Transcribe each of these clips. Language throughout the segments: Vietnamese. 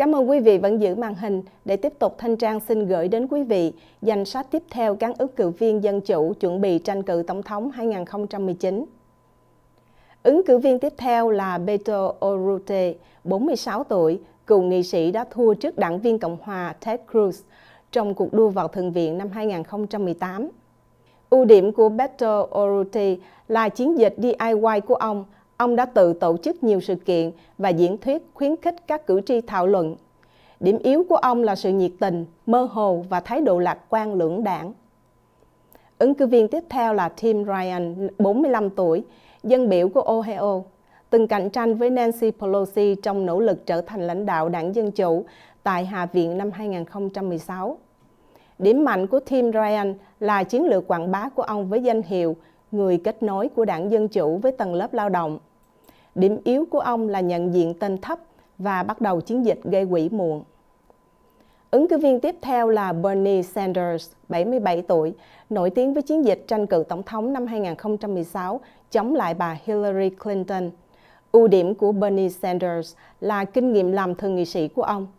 Cảm ơn quý vị vẫn giữ màn hình để tiếp tục Thanh Trang xin gửi đến quý vị danh sách tiếp theo các ứng cử viên dân chủ chuẩn bị tranh cử Tổng thống 2019. Ứng cử viên tiếp theo là Beto O'Rourke, 46 tuổi, cựu nghị sĩ đã thua trước đảng viên Cộng hòa Ted Cruz trong cuộc đua vào Thượng viện năm 2018. Ưu điểm của Beto O'Rourke là chiến dịch DIY của ông – ông đã tự tổ chức nhiều sự kiện và diễn thuyết khuyến khích các cử tri thảo luận. Điểm yếu của ông là sự nhiệt tình, mơ hồ và thái độ lạc quan lưỡng đảng. Ứng cử viên tiếp theo là Tim Ryan, 45 tuổi, dân biểu của Ohio, từng cạnh tranh với Nancy Pelosi trong nỗ lực trở thành lãnh đạo đảng Dân Chủ tại Hạ viện năm 2016. Điểm mạnh của Tim Ryan là chiến lược quảng bá của ông với danh hiệu người kết nối của đảng Dân Chủ với tầng lớp lao động – Điểm yếu của ông là nhận diện tên thấp và bắt đầu chiến dịch gây quỹ muộn. Ứng cử viên tiếp theo là Bernie Sanders, 77 tuổi, nổi tiếng với chiến dịch tranh cử tổng thống năm 2016 chống lại bà Hillary Clinton. Ưu điểm của Bernie Sanders là kinh nghiệm làm thượng nghị sĩ của ông –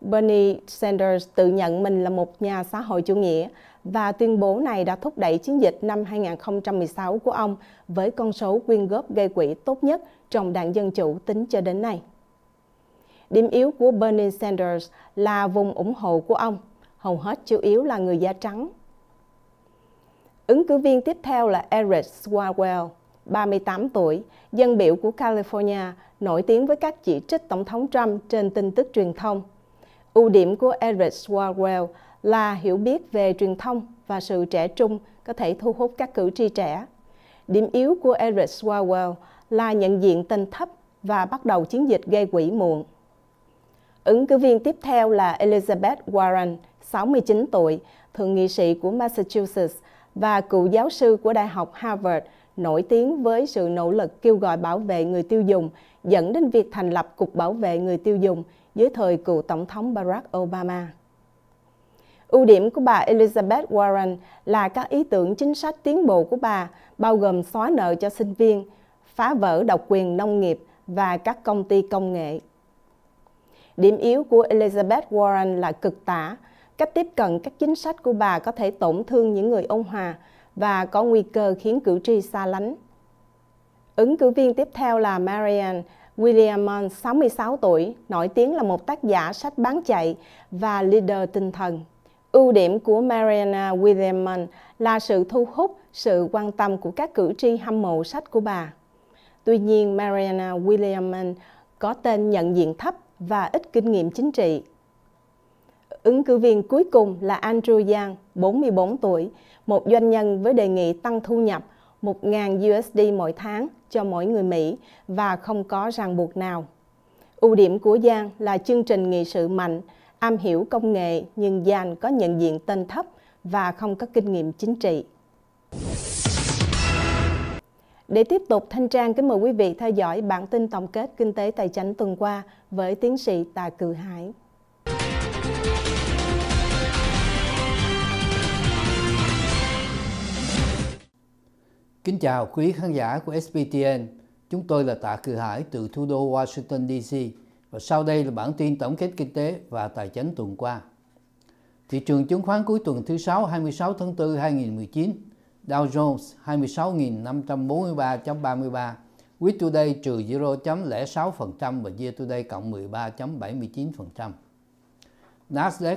Bernie Sanders tự nhận mình là một nhà xã hội chủ nghĩa và tuyên bố này đã thúc đẩy chiến dịch năm 2016 của ông với con số quyên góp gây quỹ tốt nhất trong đảng Dân Chủ tính cho đến nay. Điểm yếu của Bernie Sanders là vùng ủng hộ của ông, hầu hết chủ yếu là người da trắng. Ứng cử viên tiếp theo là Eric Swalwell, 38 tuổi, dân biểu của California, nổi tiếng với các chỉ trích Tổng thống Trump trên tin tức truyền thông – Ưu điểm của Eric Swalwell là hiểu biết về truyền thông và sự trẻ trung có thể thu hút các cử tri trẻ. Điểm yếu của Eric Swalwell là nhận diện tên thấp và bắt đầu chiến dịch gây quỹ muộn. Ứng cử viên tiếp theo là Elizabeth Warren, 69 tuổi, thượng nghị sĩ của Massachusetts và cựu giáo sư của Đại học Harvard, nổi tiếng với sự nỗ lực kêu gọi bảo vệ người tiêu dùng, dẫn đến việc thành lập Cục Bảo vệ Người Tiêu Dùng dưới thời cựu Tổng thống Barack Obama. Ưu điểm của bà Elizabeth Warren là các ý tưởng chính sách tiến bộ của bà bao gồm xóa nợ cho sinh viên, phá vỡ độc quyền nông nghiệp và các công ty công nghệ. Điểm yếu của Elizabeth Warren là cực tả, cách tiếp cận các chính sách của bà có thể tổn thương những người ôn hòa và có nguy cơ khiến cử tri xa lánh. Ứng cử viên tiếp theo là Marianne William Mann, 66 tuổi, nổi tiếng là một tác giả sách bán chạy và leader tinh thần. Ưu điểm của Mariana Williamson là sự thu hút sự quan tâm của các cử tri hâm mộ sách của bà. Tuy nhiên, Mariana Williamson có tên nhận diện thấp và ít kinh nghiệm chính trị. Ứng cử viên cuối cùng là Andrew Yang, 44 tuổi, một doanh nhân với đề nghị tăng thu nhập – 1.000 USD mỗi tháng cho mỗi người Mỹ và không có ràng buộc nào. Ưu điểm của Giang là chương trình nghị sự mạnh, am hiểu công nghệ nhưng Giang có nhận diện tên thấp và không có kinh nghiệm chính trị. Để tiếp tục thanh trang, kính mời quý vị theo dõi bản tin tổng kết kinh tế tài chính tuần qua với tiến sĩ Tà Cự Hải. Kính chào quý khán giả của SBTN, Chúng tôi là Tạ Cự Hải từ thủ đô Washington DC và sau đây là bản tin tổng kết kinh tế và tài chính tuần qua. Thị trường chứng khoán cuối tuần thứ Sáu 26 tháng 4 2019, Dow Jones 26.543.33, Week Today trừ 0.06% và Year Today cộng 13.79%. Nasdaq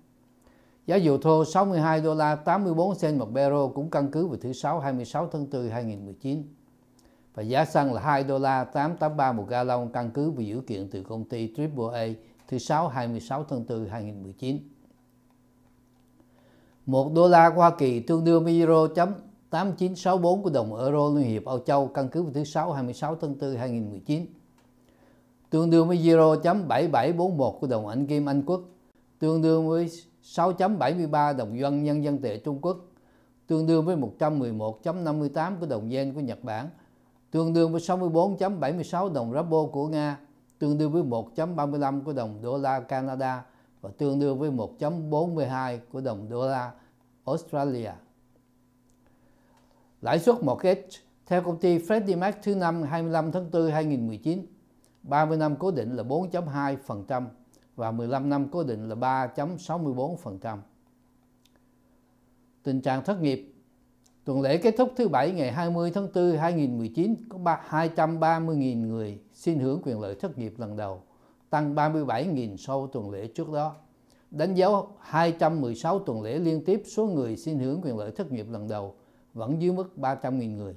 Giá dầu thô 62 đô la 84 cent một barrel cũng căn cứ vào thứ Sáu 26 tháng 4 2019. Và giá xăng là 2 đô la 883 một gallon căn cứ vào dữ kiện từ công ty AAA thứ Sáu 26 tháng 4 2019. Một đô la Hoa Kỳ tương đương với euro chấm 8964 của đồng euro Liên hiệp Âu Châu căn cứ vào thứ Sáu 26 tháng 4 2019. Tương đương với euro chấm 7741 của đồng ảnh Kim Anh Quốc tương đương với 6.73 đồng yuan nhân dân tệ Trung Quốc, tương đương với 111.58 của đồng yen của Nhật Bản, tương đương với 64.76 đồng ruble của Nga, tương đương với 1.35 của đồng đô la Canada và tương đương với 1.42 của đồng đô la Australia. Lãi suất mortgage theo công ty Freddie Mac thứ năm 25 tháng 4 2019, 30 năm cố định là 4.2% và 15 năm cố định là 3.64%. Tình trạng thất nghiệp Tuần lễ kết thúc thứ Bảy ngày 20 tháng 4 2019 có 230.000 người xin hưởng quyền lợi thất nghiệp lần đầu, tăng 37.000 so với tuần lễ trước đó. Đánh dấu 216 tuần lễ liên tiếp số người xin hưởng quyền lợi thất nghiệp lần đầu vẫn dưới mức 300.000 người.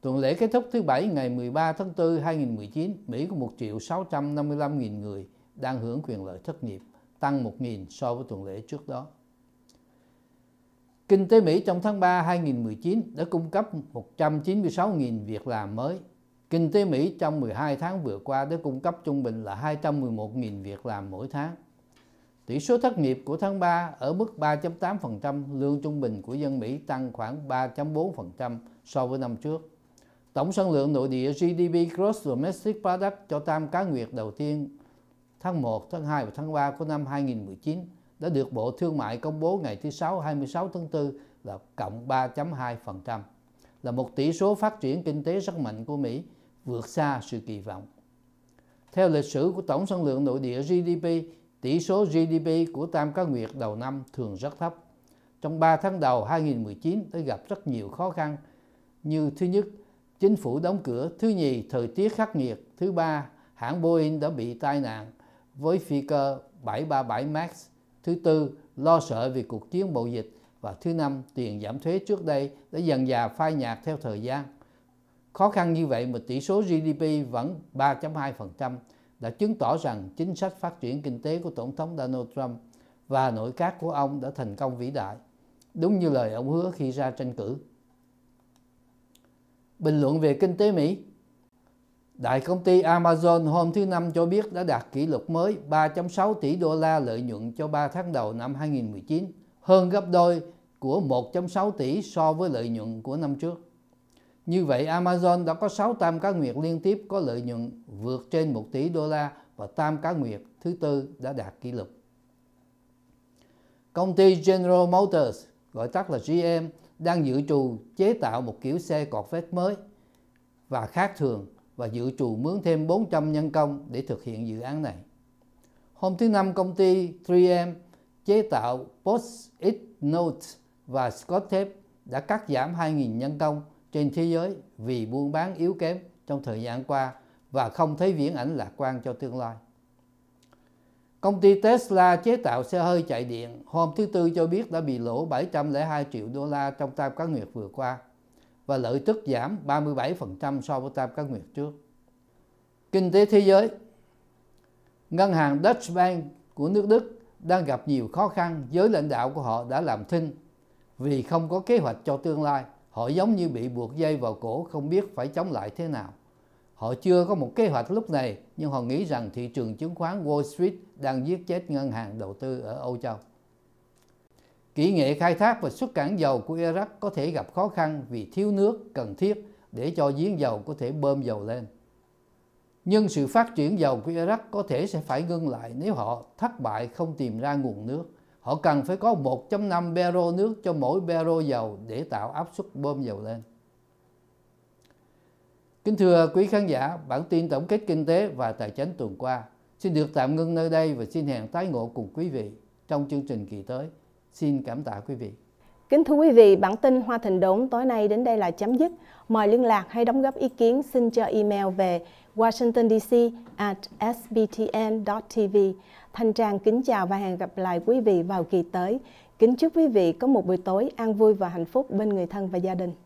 Tuần lễ kết thúc thứ Bảy ngày 13 tháng 4 2019, Mỹ có 1 655.000 người đang hưởng quyền lợi thất nghiệp tăng 1.000 so với tuần lễ trước đó. Kinh tế Mỹ trong tháng 3 2019 đã cung cấp 196.000 việc làm mới. Kinh tế Mỹ trong 12 tháng vừa qua đã cung cấp trung bình là 211.000 việc làm mỗi tháng. Tỷ số thất nghiệp của tháng 3 ở mức 3.8%, lương trung bình của dân Mỹ tăng khoảng 3.4% so với năm trước. Tổng sản lượng nội địa GDP Gross Domestic Product cho tam cá nguyệt đầu tiên tháng 1, tháng 2 và tháng 3 của năm 2019 đã được Bộ Thương mại công bố ngày thứ Sáu 26 tháng 4 là cộng 3.2%, là một tỷ số phát triển kinh tế rất mạnh của Mỹ, vượt xa sự kỳ vọng. Theo lịch sử của tổng sản lượng nội địa GDP, tỷ số GDP của Tam Cá Nguyệt đầu năm thường rất thấp. Trong 3 tháng đầu 2019 đã gặp rất nhiều khó khăn như thứ nhất, chính phủ đóng cửa, thứ nhì, thời tiết khắc nghiệt, thứ ba, hãng Boeing đã bị tai nạn, với phi cơ 737 MAX, thứ tư lo sợ vì cuộc chiến mậu dịch và thứ năm tiền giảm thuế trước đây đã dần dà phai nhạt theo thời gian. Khó khăn như vậy mà tỷ số GDP vẫn 3.2% đã chứng tỏ rằng chính sách phát triển kinh tế của Tổng thống Donald Trump và nội các của ông đã thành công vĩ đại, đúng như lời ông hứa khi ra tranh cử. Bình luận về kinh tế Mỹ Đại công ty Amazon hôm thứ Năm cho biết đã đạt kỷ lục mới 3.6 tỷ đô la lợi nhuận cho 3 tháng đầu năm 2019, hơn gấp đôi của 1.6 tỷ so với lợi nhuận của năm trước. Như vậy, Amazon đã có 6 tam cá nguyệt liên tiếp có lợi nhuận vượt trên 1 tỷ đô la và tam cá nguyệt thứ tư đã đạt kỷ lục. Công ty General Motors, gọi tắt là GM, đang dự trù chế tạo một kiểu xe cọt vét mới và khác thường – và dự trù mướn thêm 400 nhân công để thực hiện dự án này. Hôm thứ Năm, công ty 3M chế tạo Post-it Note và Scott Tape đã cắt giảm 2.000 nhân công trên thế giới vì buôn bán yếu kém trong thời gian qua và không thấy viễn ảnh lạc quan cho tương lai. Công ty Tesla chế tạo xe hơi chạy điện hôm thứ Tư cho biết đã bị lỗ 702 triệu đô la trong tam cá nguyệt vừa qua và lợi tức giảm 37% so với tam cá nguyệt trước. Kinh tế thế giới Ngân hàng Deutsche Bank của nước Đức đang gặp nhiều khó khăn giới lãnh đạo của họ đã làm thinh vì không có kế hoạch cho tương lai họ giống như bị buộc dây vào cổ không biết phải chống lại thế nào họ chưa có một kế hoạch lúc này nhưng họ nghĩ rằng thị trường chứng khoán Wall Street đang giết chết ngân hàng đầu tư ở Âu Châu Kỹ nghệ khai thác và xuất cảng dầu của Iraq có thể gặp khó khăn vì thiếu nước cần thiết để cho giếng dầu có thể bơm dầu lên. Nhưng sự phát triển dầu của Iraq có thể sẽ phải ngưng lại nếu họ thất bại không tìm ra nguồn nước. Họ cần phải có 1.5 barrel nước cho mỗi barrel dầu để tạo áp suất bơm dầu lên. Kính thưa quý khán giả, bản tin tổng kết kinh tế và tài chính tuần qua xin được tạm ngưng nơi đây và xin hẹn tái ngộ cùng quý vị trong chương trình kỳ tới. Xin cảm tạ quý vị. Kính thưa quý vị, bản tin Hoa thịnh Đốn tối nay đến đây là chấm dứt. Mời liên lạc hay đóng góp ý kiến xin cho email về washingtondc at sbtn.tv. Thanh Trang kính chào và hẹn gặp lại quý vị vào kỳ tới. Kính chúc quý vị có một buổi tối an vui và hạnh phúc bên người thân và gia đình.